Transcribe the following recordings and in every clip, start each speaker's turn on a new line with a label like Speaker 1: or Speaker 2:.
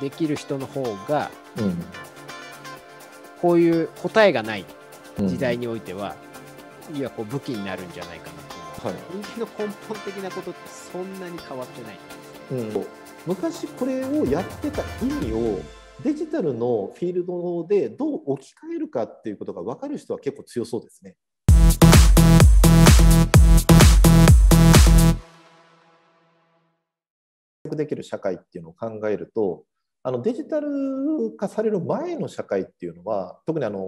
Speaker 1: できる人の方が、うん、こういう答えがない時代においては、うん、いやこう武器になるんじゃないかなと、はい、人間の根本的なことってそんなに変わってない、
Speaker 2: うん、昔これをやってた意味をデジタルのフィールドでどう置き換えるかっていうことが分かる人は結構強そうですね。できる社会っていうのを考えるとあのデジタル化される前の社会っていうのは特にあの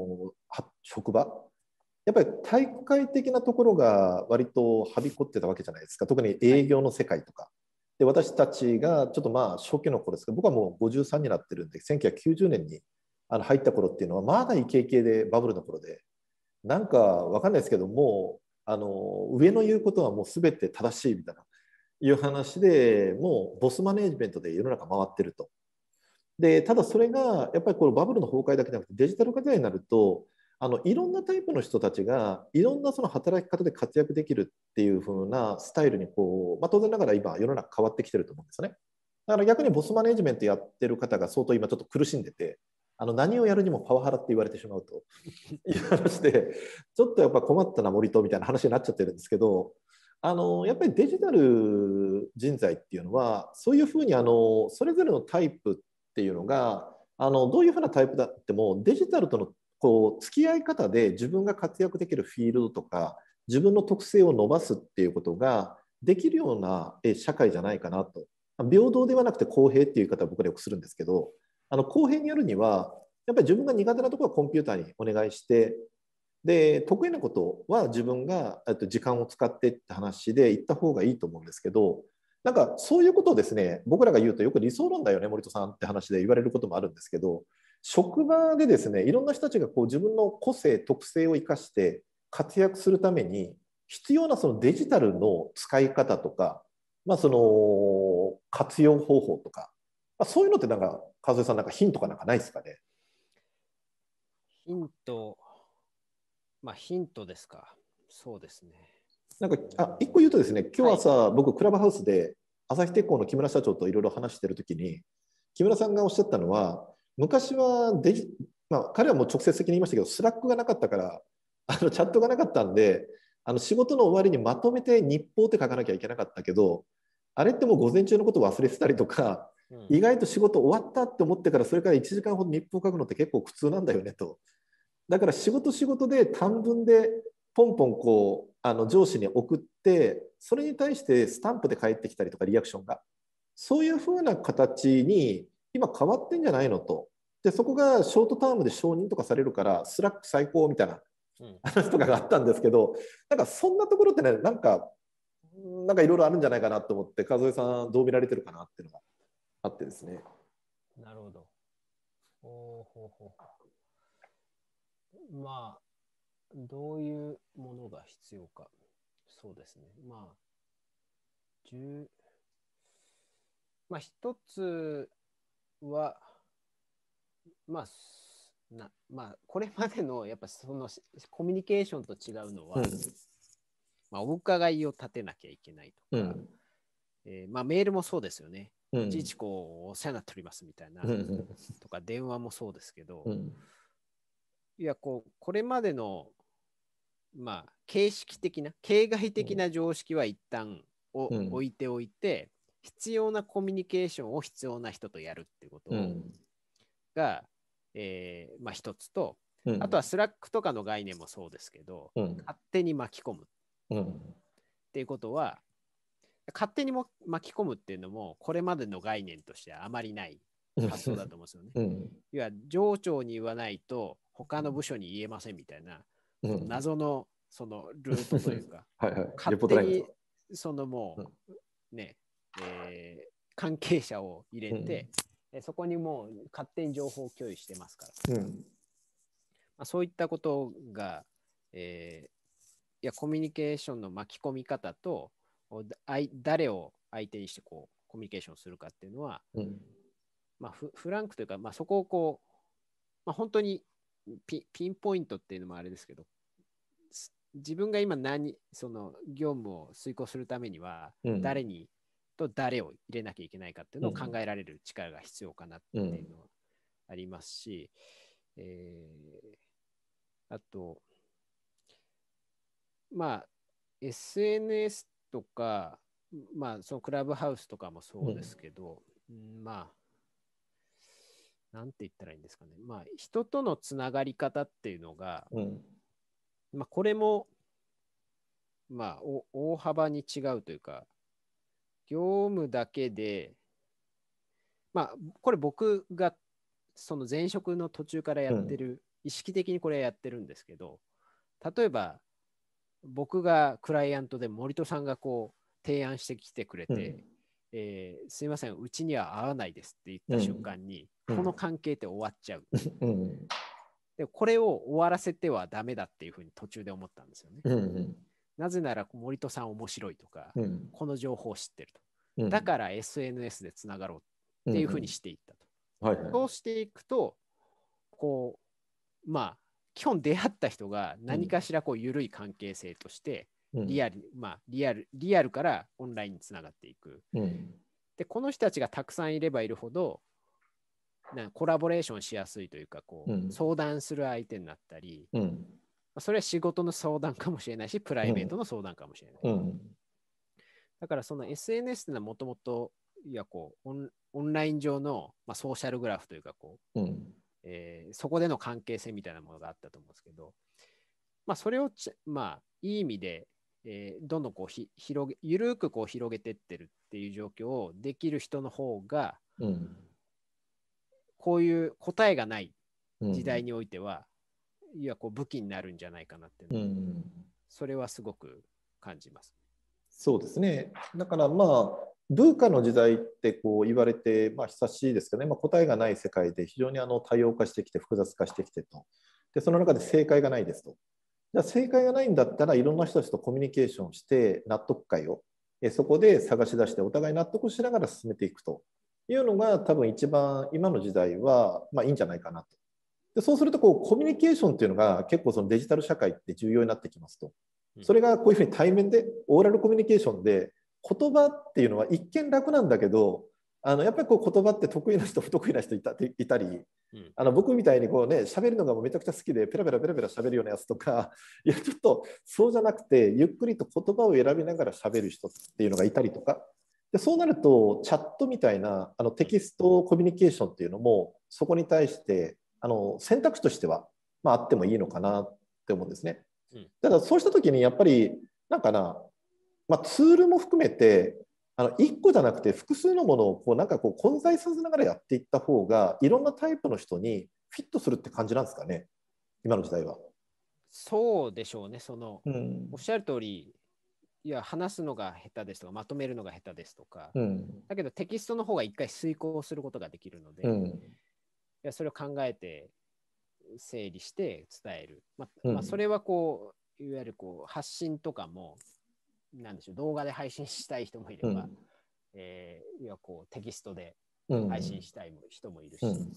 Speaker 2: 職場やっぱり体育会的なところが割とはびこってたわけじゃないですか特に営業の世界とか。はい、で私たちがちょっとまあ初期の頃ですけど僕はもう53になってるんで1990年にあの入った頃っていうのはまだイケイケでバブルの頃でなんかわかんないですけどもうあの上の言うことはもう全て正しいみたいないう話でもうボスマネジメントで世の中回ってると。でただそれがやっぱりこのバブルの崩壊だけじゃなくてデジタル化時代になるとあのいろんなタイプの人たちがいろんなその働き方で活躍できるっていう風なスタイルにこう、まあ、当然ながら今世の中変わってきてると思うんですよね。だから逆にボスマネジメントやってる方が相当今ちょっと苦しんでてあの何をやるにもパワハラって言われてしまうという話でちょっとやっぱ困ったな森とみたいな話になっちゃってるんですけどあのやっぱりデジタル人材っていうのはそういうふうにあのそれぞれのタイプっていうのがあのどういうふうなタイプだってもデジタルとのこう付き合い方で自分が活躍できるフィールドとか自分の特性を伸ばすっていうことができるような社会じゃないかなと平等ではなくて公平っていう言い方は僕はよくするんですけどあの公平によるにはやっぱり自分が苦手なところはコンピューターにお願いしてで得意なことは自分が時間を使ってって話で行った方がいいと思うんですけどなんかそういうことをですね僕らが言うとよく理想論だよね森戸さんって話で言われることもあるんですけど職場でですねいろんな人たちがこう自分の個性特性を生かして活躍するために必要なそのデジタルの使い方とか、まあ、その活用方法とか、まあ、そういうのってなんか和江さんなんかヒントかなんかないですかね
Speaker 1: ヒントまあヒントですかそうですね
Speaker 2: なんかあ一個言うとですね、今日朝、はい、僕、クラブハウスで朝日鉄工の木村社長といろいろ話してるときに、木村さんがおっしゃったのは、昔はデジ、まあ、彼はもう直接的に言いましたけど、スラックがなかったから、あのチャットがなかったんで、あの仕事の終わりにまとめて日報って書かなきゃいけなかったけど、あれってもう午前中のこと忘れてたりとか、うん、意外と仕事終わったって思ってから、それから1時間ほど日報書くのって結構苦痛なんだよねと。だから仕事仕事で短文でポンポンこうあの上司に送ってそれに対してスタンプで返ってきたりとかリアクションがそういうふうな形に今変わってんじゃないのとでそこがショートタームで承認とかされるからスラック最高みたいな話とかがあったんですけどなんかそんなところってねなんかなんかいろいろあるんじゃないかなと思って和江さんどう見られてるかなっていうのがあってですね。なるほど。おほほ
Speaker 1: まあどういうものが必要か。そうですね。まあ、十、まあ一つは、まあ、なまあ、これまでのやっぱそのコミュニケーションと違うのは、うん、まあ、お伺いを立てなきゃいけないとか、うん、えー、まあ、メールもそうですよね。うん、自こうお世話になっておりますみたいな、うん、とか電話もそうですけど、いやこうこれまでのまあ、形式的な、形骸的な常識は一旦を、置いておいて、必要なコミュニケーションを必要な人とやるっていうことが、うん、えー、まあ、一つと、うん、あとはスラックとかの概念もそうですけど、うん、勝手に巻き込む、っていうことは、勝手にも巻き込むっていうのも、これまでの概念としてはあまりない発想だと思うんですよね。要は、ゆる上長に言わないと、他の部署に言えませんみたいな、謎のそのルートというか、はいはい、勝手にそのもう、ね、えー、関係者を入れて、うそこにもう勝手に情報共有してますから、うんまあ、そういったことが、えー、いやコミュニケーションの巻き込み方とあい誰を相手にしてこうコミュニケーションするかっていうのは、うん、まあ、フランクというか、まあ、そこをこう、まあ、本当にピピンポイントっていうのもあれですけど、自分が今何、その業務を遂行するためには、誰に、うん、と誰を入れなきゃいけないかっていうのを考えられる力が必要かなっていうのはありますし、うん、えー、あと、まあ、SNS とか、まあ、そのクラブハウスとかもそうですけど、うん、まあ、なんて言ったらいいんですかね、まあ、人とのつながり方っていうのが、うん、まあ、これも、まあ、大幅に違うというか、業務だけで、まあ、これ僕がその前職の途中からやってる、うん、意識的にこれやってるんですけど、例えば、僕がクライアントで森戸さんがこう提案してきてくれて、えー、すいません、うちには合わないですって言った瞬間に、うん、この関係って終わっちゃう。うん、でこれを終わらせてはダメだっていうふうに途中で思ったんですよね。うん、なぜなら森戸さん面白いとか、この情報を知ってると。だから SNS でつながろうっていうふうにしていったと。はいそうしていくと、こう、まあ、基本出会った人が何かしらこう緩い関係性として、リアル、うん、まあ、リアル、リアルからオンラインにつながっていく。うん、で、この人たちがたくさんいればいるほど、なコラボレーションしやすいというか、こう、うん、相談する相手になったり、まあ、それは仕事の相談かもしれないし、プライベートの相談かもしれない。だから、その SNS っていうのはもともと、いや、こうオン、オンライン上の、まあ、ソーシャルグラフというか、こう、えー、そこでの関係性みたいなものがあったと思うんですけど、まあ、それをまあ、いい意味でえー、どんどんこうひ広げ緩くこう広げてってるっていう状況をできる人の方が、うん、こういう答えがない時代においては、うん、いやこう武器になるんじゃないかなって、うん、それはすごく感じます。
Speaker 2: そうですねだからまあ文化の時代ってこう言われて、まあ、久しいですけどね、まあ、答えがない世界で非常にあの多様化してきて複雑化してきてとでその中で正解がないですとじゃあ正解がないんだったらいろんな人たちとコミュニケーションして納得会をそこで探し出してお互い納得しながら進めていくというのが多分一番今の時代はまあいいんじゃないかなと。でそうするとこうコミュニケーションっていうのが結構そのデジタル社会って重要になってきますと。それがこういうふうに対面でオーラルコミュニケーションで言葉っていうのは一見楽なんだけどあのやっぱりこう言葉って得意な人不得意な人いたいたり、あの僕みたいにこうね喋るのがめちゃくちゃ好きでペラペラペラペラ喋るようなやつとか いやちょっとそうじゃなくてゆっくりと言葉を選びながら喋る人っていうのがいたりとかでそうなるとチャットみたいなあのテキストコミュニケーションっていうのもそこに対してあの選択肢としては、まあ、あってもいいのかなって思うんですね。ただそうした時にやっぱりなんかな、まあ、ツールも含めてあの1個じゃなくて複数のものをこうなんかこう混在させながらやっていった方がいろんなタイプの人にフィットするって感じなんですかね今の時代は。
Speaker 1: そうでしょうねその、うん、おっしゃる通りいや話すのが下手ですとかまとめるのが下手ですとか、うん、だけどテキストの方が一回遂行することができるので、うん、いやそれを考えて整理して伝える、ままあ、それはこういわゆるこう発信とかもなんでしょう動画で配信したい人もいれば、うん、えー、いやこうテキストで配信したい人もいるし、うん、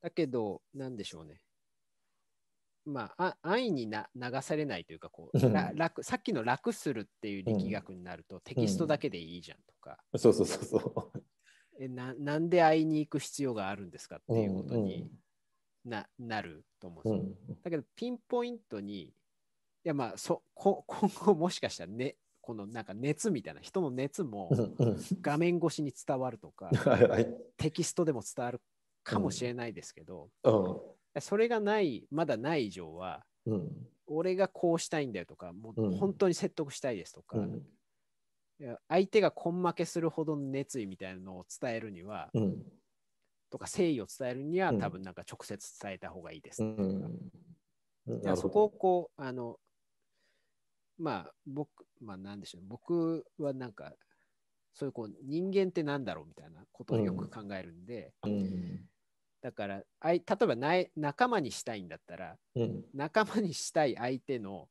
Speaker 1: だけどなんでしょうねまあ、あ安易にな流されないというかこう、楽さっきの楽するっていう力学になると、テキストだけでいいじゃんとか、
Speaker 2: そうそうそうそう
Speaker 1: えななんで会いに行く必要があるんですかっていうことにな,、なると思うんですよ、だけどピンポイントにいやまあそ こ今後もしかしたらねこのなんか熱みたいな人の熱も画面越しに伝わるとか、テキストでも伝わるかもしれないですけど、うんそれがないまだない以上は、うん、俺がこうしたいんだよとかもう本当に説得したいですとか、いや相手が根負けするほどの熱意みたいなのを伝えるには、とか誠意を伝えるには、多分なんか直接伝えた方がいいです、うん、そこをこうあのまあ僕、まあなんでしょう、僕はなんか、そういうこう人間ってなんだろうみたいなことをよく考えるんで、うん、だからあい例えばない仲間にしたいんだったら、うん、仲間にしたい相手の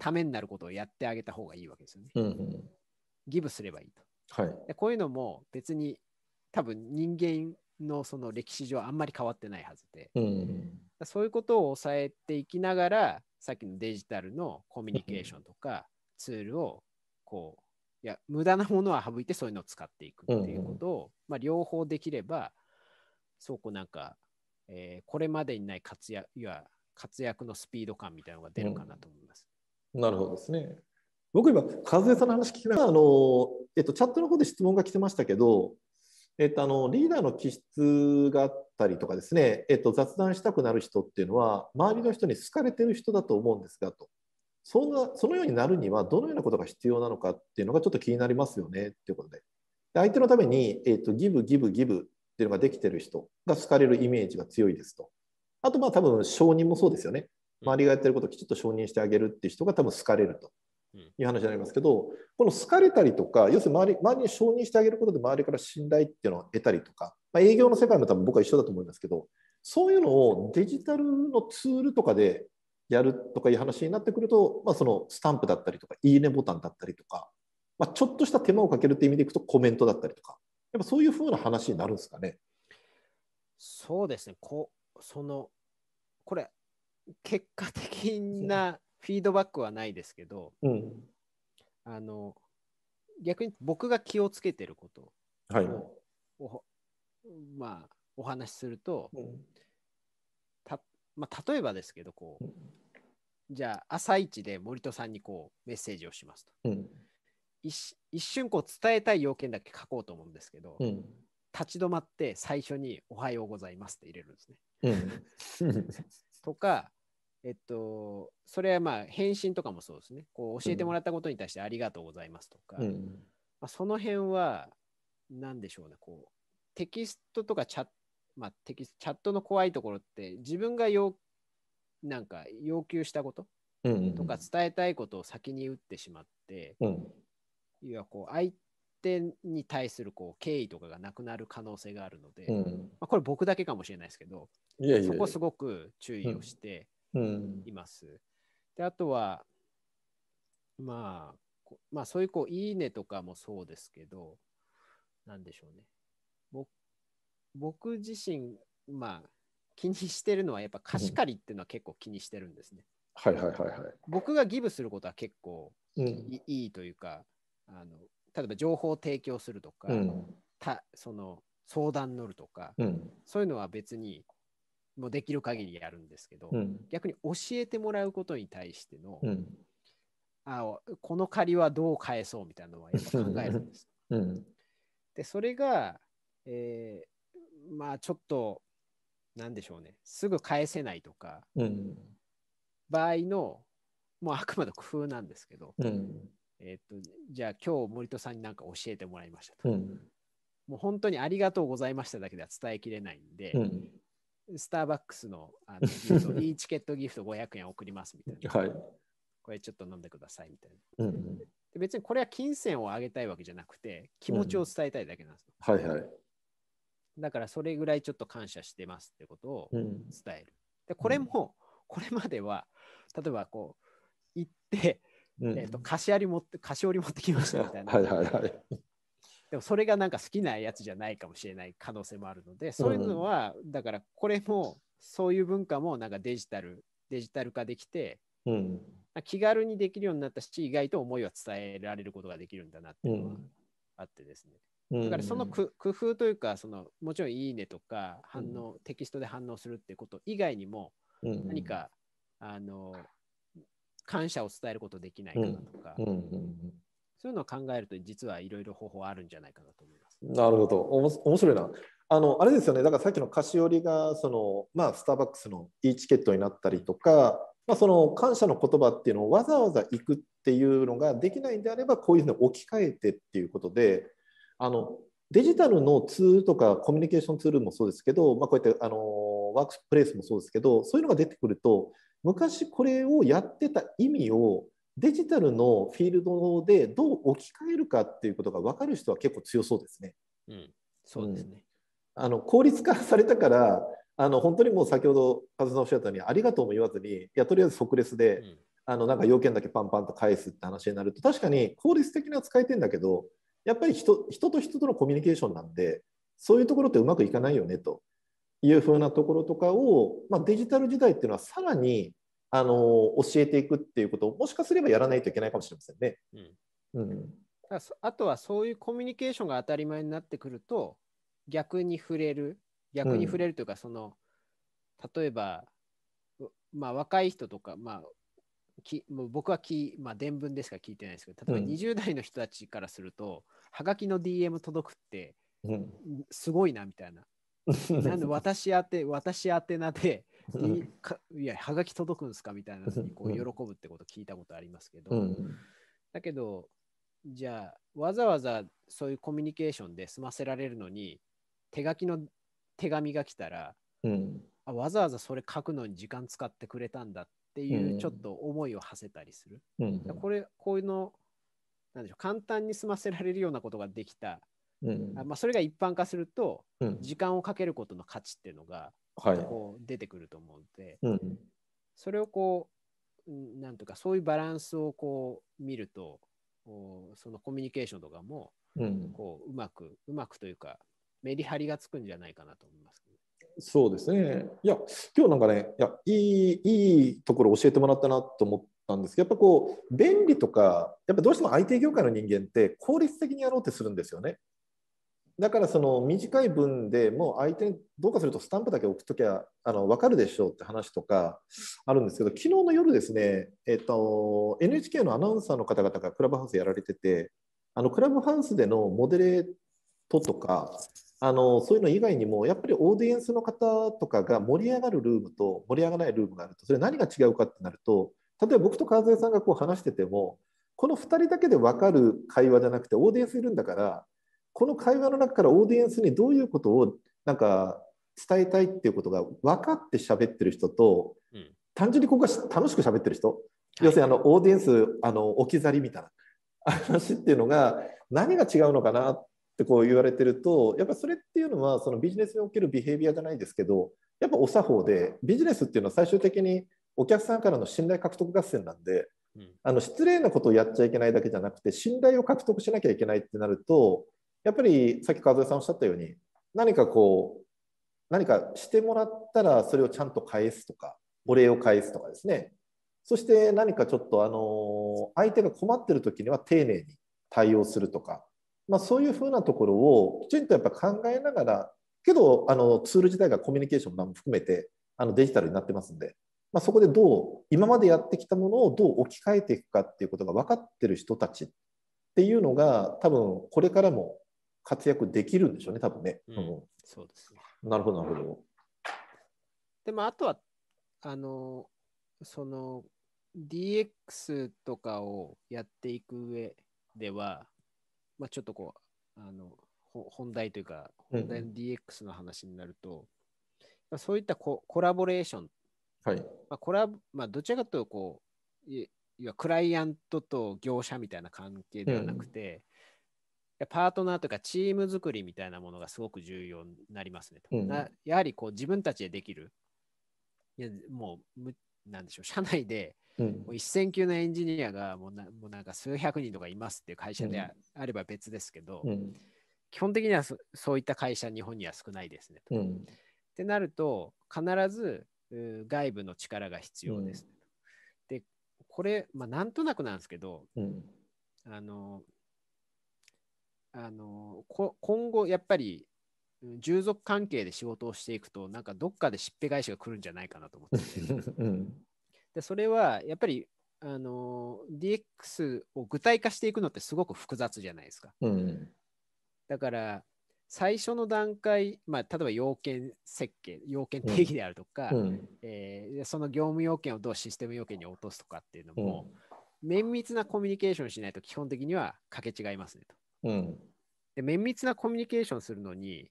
Speaker 1: ためになることをやってあげた方がいいわけですよね。うん、ギブすればいいと、はい、で。こういうのも別に多分人間のその歴史上あんまり変わってないはずで、そういうことを抑えていきながらさっきのデジタルのコミュニケーションとかツールをこういや無駄なものは省いてそういうのを使っていくっていうことを、うんうん、まあ、両方できればそうこうなんか、えー、これまでにない活躍や活躍のスピード感みたいなのが出るかなと思います。うん、なるほどですね。
Speaker 2: 僕今和江さんの話聞きながらあの、えっと、チャットの方で質問が来てましたけどえっと、あのリーダーの気質があったりとかですね、えっと、雑談したくなる人っていうのは周りの人に好かれてる人だと思うんですがとそんなそのようになるにはどのようなことが必要なのかっていうのがちょっと気になりますよねっていうことで相手のために、えっと、ギブギブギブっていうのができてる人が好かれるイメージが強いですとあとまあ多分承認もそうですよね周りがやってることをきちっと承認してあげるっていう人が多分好かれるという話になりますけど、この好かれたりとか、要するに周り周りに承認してあげることで、周りから信頼っていうのを得たりとか、まあ、営業の世界も多分僕は一緒だと思いますけど、そういうのをデジタルのツールとかでやるとかいう話になってくると、まあ、そのスタンプだったりとか、いいねボタンだったりとか、まあ、ちょっとした手間をかけるっていう意味でいくと、コメントだったりとか、やっぱそういうふうな話になるんですかね。
Speaker 1: そうですね、こそのこれ、結果的なフィードバックはないですけど、うん、あの逆に僕が気をつけてることを、はい、まあ、お話しすると、うん、たまあ、例えばですけどこう、じゃあ朝一で森戸さんにこうメッセージをしますと、一一瞬こう伝えたい要件だけ書こうと思うんですけど、立ち止まって最初に「おはようございます」って入れるんですね。とかえっと、それはまあ返信とかもそうですね。こう教えてもらったことに対してありがとうございますとか、うん、まあ、その辺は何でしょうね、こうテキストとかチャ,、まあ、テキスチャットの怖いところって自分が要なんか要求したこととか伝えたいことを先に打ってしまって、うん、いこう相手に対するこう敬意とかがなくなる可能性があるので、うん、まあ、これ僕だけかもしれないですけど、いやいやいやそこすごく注意をして、います。うん、であとは、まあ、まあそういうこう「いいね」とかもそうですけど何でしょうね僕自身まあ気にしてるのはやっぱ貸し借りっていうのは結構気にしてるんですね。
Speaker 2: はいはいはいはい。
Speaker 1: 僕がギブすることは結構い,、いいというか、あの例えば情報を提供するとか、たその相談乗るとか、そういうのは別にもできる限りやるんですけど、うん、逆に教えてもらうことに対しての、うん、あこの借りはどう返そうみたいな
Speaker 2: のはやっぱ考えるんです。うん、
Speaker 1: でそれが、えー、まあちょっと何でしょうねすぐ返せないとか、場合のもうあくまで工夫なんですけど、えーと、とじゃあ今日森戸さんになんか教えてもらいましたと。もう本当にありがとうございましただけでは伝えきれないんで、うん、スターバックスのあの いいチケットギフト500円送りますみたいな。はい、これちょっと飲んでくださいみたいな。うん、で別にこれは金銭を上げたいわけじゃなくて、気持ちを伝えたいだけなんですよ、うん。はいはい。だからそれぐらいちょっと感謝してますってことを伝える。でこれも、これまでは、例えばこう、行って、えーと、菓子折り持って菓子折り持ってきましたみたいな。はいはいはい、でもそれがなんか好きなやつじゃないかもしれない可能性もあるので、そういうのは、うん、だからこれも、そういう文化もなんかデジタル、デジタル化できて、うん、気軽にできるようになったし、意外と思いは伝えられることができるんだなっていうのはあってですね。だからその工夫というかそのもちろん「いいね」とか反応、うん、テキストで反応するってこと以外にも何か、うん、あの感謝を伝えることできないかなとか、そういうのを考えると実はいろいろ方法あるんじゃないかなと思
Speaker 2: います。なるほど面白いなあのあれですよねだからさっきの菓子折りがその、まあ、スターバックスの e チケットになったりとか、まあ、その感謝の言葉っていうのをわざわざ行くっていうのができないんであればこういううに置き換えてっていうことであのデジタルのツールとかコミュニケーションツールもそうですけど、まあ、こうやってあのワークプレイスもそうですけどそういうのが出てくると昔これをやってた意味をデジタルのフィールドでどう置き換えるかっていうことが分かる人は結構強そうですね。うん、そうですね、うん、あの効率化されたからあの本当にもう先ほど和田さんおっしゃったようにありがとうも言わずにいやとりあえず即レスで、うん、あのなんか要件だけパンパンと返すって話になると確かに効率的には使えてんだけどやっぱり人人と人とのコミュニケーションなんでそういうところってうまくいかないよねというふうなところとかを、まあ、デジタル時代っていうのはさらにあの教えていくっていうことをもしかすればやらないといけないかもしれませんね。うん、うん、
Speaker 1: あとはそういうコミュニケーションが当たり前になってくると逆に触れる逆に触れるというか、その例えば、まあ、若い人とか、まあ、きもう僕はき、まあ、伝聞でしか聞いてないですけど例えば20代の人たちからすると、はがきの DM 届くって、すごいなみたいな。なんで私宛て私宛てなでいや、はがき届くんですかみたいなのにこう喜ぶってこと聞いたことありますけど、だけど、じゃあ、わざわざそういうコミュニケーションで済ませられるのに、手書きの手紙が来たら、うん、あわざわざそれ書くのに時間使ってくれたんだっていうちょっと思いを馳せたりする。うん、これ、こういうの、なんでしょう、簡単に済ませられるようなことができたうん、まあ、それが一般化すると、時間をかけることの価値っていうのがこう出てくると思うので、うん、それをこうなんとかそういうバランスをこう見るとそのコミュニケーションとかもこううまく、うまくというかメリハリがつくんじゃないかなと思います、
Speaker 2: そうですね。いや、今日なんかね、いや、いい、いいところ教えてもらったなと思ったんですけど、やっぱこう、便利とか、やっぱどうしても IT 業界の人間って効率的にやろうってするんですよね。だからその短い文でもう相手にどうかするとスタンプだけ送っときゃあの分かるでしょうって話とかあるんですけど昨日の夜ですね、えっと、NHK のアナウンサーの方々がクラブハウスやられててあのクラブハウスでのモデレートとかあのそういうの以外にもやっぱりオーディエンスの方とかが盛り上がるルームと盛り上がらないルームがあるとそれ何が違うかってなると例えば僕と川添さんがこう話しててもこの2人だけで分かる会話じゃなくてオーディエンスいるんだからこの会話の中からオーディエンスにどういうことをなんか伝えたいっていうことが分かって喋ってる人と、うん、単純にここが楽しく喋ってる人、はい、要するにあのオーディエンスあの置き去りみたいな話っていうのが何が違うのかなってこう言われてるとやっぱそれっていうのはそのビジネスにおけるビヘイビアじゃないですけどやっぱお作法でビジネスっていうのは最終的にお客さんからの信頼獲得合戦なんで、うん、あの失礼なことをやっちゃいけないだけじゃなくて信頼を獲得しなきゃいけないってなるとやっぱりさっき川添さんおっしゃったように何かこう何かしてもらったらそれをちゃんと返すとかお礼を返すとかですねそして何かちょっとあの相手が困ってる時には丁寧に対応するとか、まあ、そういうふうなところをきちんとやっぱ考えながらけどあのツール自体がコミュニケーションも含めてあのデジタルになってますんで、まあ、そこでどう今までやってきたものをどう置き換えていくかっていうことが分かってる人たちっていうのが多分これからも活躍できるんでしょうね、多分ね。う
Speaker 1: ん、そうですね。
Speaker 2: なるほど、なるほど。
Speaker 1: でも、あとは、あの、その、DX とかをやっていく上では、まあ、ちょっとこう、あの、本題というか、本題の DX の話になると、うん、そういったココラボレーション、はいまあコラまあ、どちらかというとこう、いわクライアントと業者みたいな関係ではなくて、うんパートナーとかチーム作りみたいなものがすごく重要になりますね。うん、やはりこう自分たちでできる、いやもう、なんでしょう、社内で、1 0一0級のエンジニアがもうなもうなんか数百人とかいますっていう会社であ,、れば別ですけど、うん、基本的にはそういった会社、日本には少ないですねうん、ってなると、必ず外部の力が必要です、ね、で、これ、まあ、なんとなくなんですけど、あのあの今後やっぱり従属関係で仕事をしていくとなんかどっかでしっぺ返しが来るんじゃないかなと思ってて、うん、でそれはやっぱりあの DX を具体化していくのってすごく複雑じゃないですか、うん、だから最初の段階、まあ、例えば要件設計要件定義であるとか、うん、えー、その業務要件をどうシステム要件に落とすとかっていうのも、綿密なコミュニケーションしないと基本的にはかけ違いますねと。うん、で綿密なコミュニケーションするのに、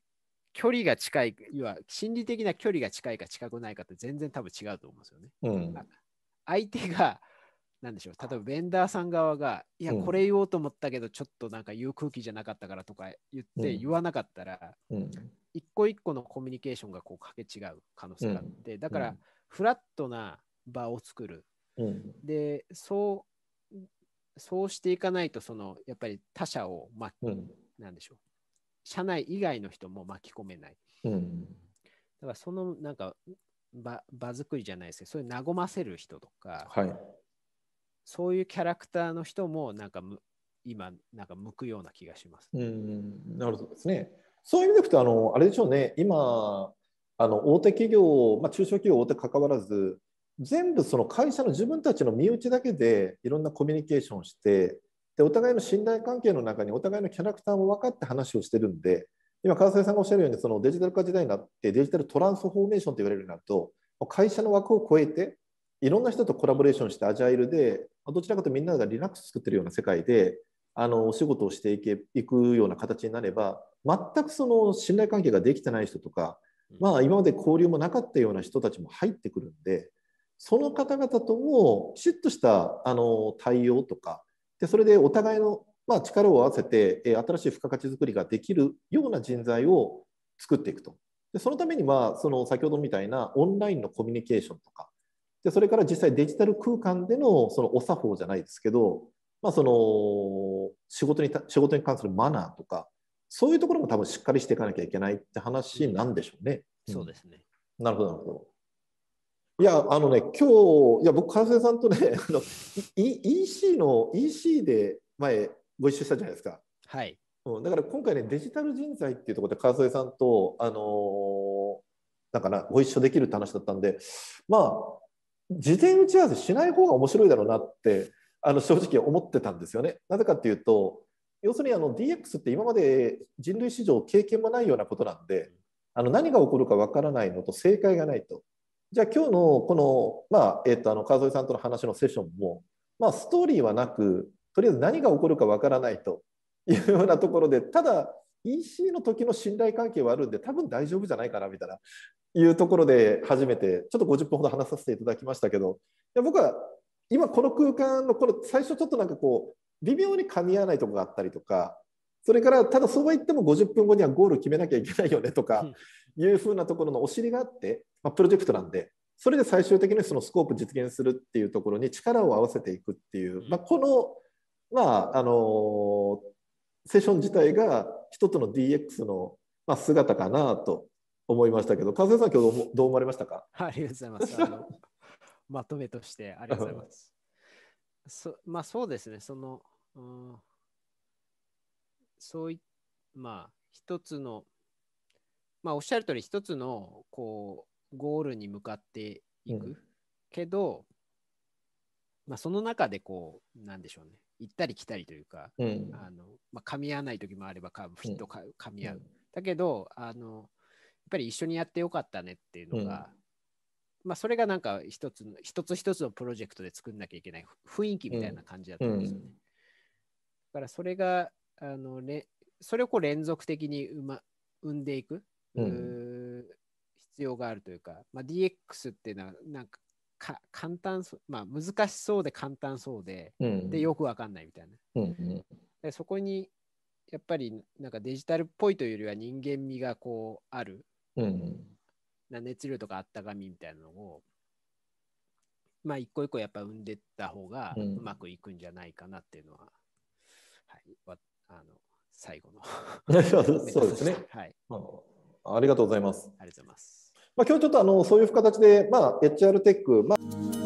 Speaker 1: 距離が近い、要は心理的な距離が近いか近くないかって全然多分違うと思うんですよね。うん、相手が、何でしょう、例えばベンダーさん側が、いや、これ言おうと思ったけど、ちょっとなんか言う空気じゃなかったからとか言って、言わなかったら、うん、一個一個のコミュニケーションがこうかけ違う可能性があって、だから、フラットな場を作る。で、そうそうしていかないと、その、やっぱり他者を、ま、うん、なんでしょう。社内以外の人も巻き込めない。うん、だから、その、なんか、場場作りじゃないですけど、そういう和ませる人とか、はい、そういうキャラクターの人も、なんか、今、なんか向くような気がします。
Speaker 2: うん、なるほどですね。そういう意味でいくと、あの、あれでしょうね、今、あの大手企業、まあ、中小企業、大手かかわらず、全部その会社の自分たちの身内だけでいろんなコミュニケーションをしてでお互いの信頼関係の中にお互いのキャラクターも分かって話をしてるんで今川添さんがおっしゃるようにそのデジタル化時代になってデジタルトランスフォーメーションと言われるようになると会社の枠を超えていろんな人とコラボレーションしてアジャイルでどちらかとみんながリラックス作ってるような世界であのお仕事をしていけいくような形になれば全くその信頼関係ができてない人とか、まあ、今まで交流もなかったような人たちも入ってくるんでその方々ともきちっとしたあの対応とかでそれでお互いの、まあ、力を合わせて、え新しい付加価値づくりができるような人材を作っていくとでそのためにはその先ほどみたいなオンラインのコミュニケーションとかでそれから実際デジタル空間でのそのお作法じゃないですけど、まあ、その仕事に仕事に関するマナーとかそういうところも多分しっかりしていかなきゃいけないって話なんでしょうね。うん、そうですねなるほどなるほど。いや、あのね、今日いや、僕、川瀬さんとね、あの EC の、EC で前、ご一緒したじゃないですか。はい、うん、だから今回ね、デジタル人材っていうところで、川添さんと、あのー、なんかな、ご一緒できるって話だったんで、まあ、事前打ち合わせしない方が面白いだろうなって、あの正直思ってたんですよね。なぜかっていうと、要するにあの DX って今まで人類史上経験もないようなことなんで、あの何が起こるかわからないのと正解がないと。じゃあ今日のこの、まあ、えっと、あの、川添さんとの話のセッションも、まあ、ストーリーはなく、とりあえず何が起こるかわからないというようなところで、ただ、EC の時の信頼関係はあるんで、多分大丈夫じゃないかなみたいな、いうところで初めて、ちょっと50分ほど話させていただきましたけど、いや僕は今この空間のこの最初ちょっとなんかこう微妙に噛み合わないとこがあったりとかそれからただそうは言っても50分後にはゴール決めなきゃいけないよねとかいうふうなところのお尻があってまあ、プロジェクトなんで、それで最終的にそのスコープ実現するっていうところに力を合わせていくっていう、まあ、この、まあ、あのセッション自体が一つの DX の、まあ、姿かなと思いましたけど、川瀬さん、今日どう思われましたか
Speaker 1: ありがとうございます。まとめとしてありがとうございます。そまあ、そうですね、その、うん、そういまあ、一つの、まあ、おっしゃる通り、一つの、こう、ゴールに向かっていく、けど、まあ、その中でこうなんでしょうね行ったり来たりというか、うんあのまあ、噛み合わない時もあればかフィットか、噛み合う、だけどあのやっぱり一緒にやってよかったねっていうのが、うん、まあ、それがなんか一つの一つ一つのプロジェクトで作んなきゃいけない雰囲気みたいな感じだったんですよね、だからそれがあのれそれをこう連続的に生,、ま、生んでいく、うん必要があるというか、まあ、DX っていうのはなんかか簡単そ、まあ、難しそうで簡単そうでうん、でよくわかんないみたいな、うん、でそこにやっぱりなんかデジタルっぽいというよりは人間味がこうある、うん、な熱量とかあったかみみたいなのをまあ一個一個やっぱ生んでった方がうまくいくんじゃないかなっていうのは、はいあの最後の そうですね、はい
Speaker 2: あ。ありがとうございます。ありがとうございます。まあ、今日ちょっとあのそういう形で、まあ、HR テック、まあ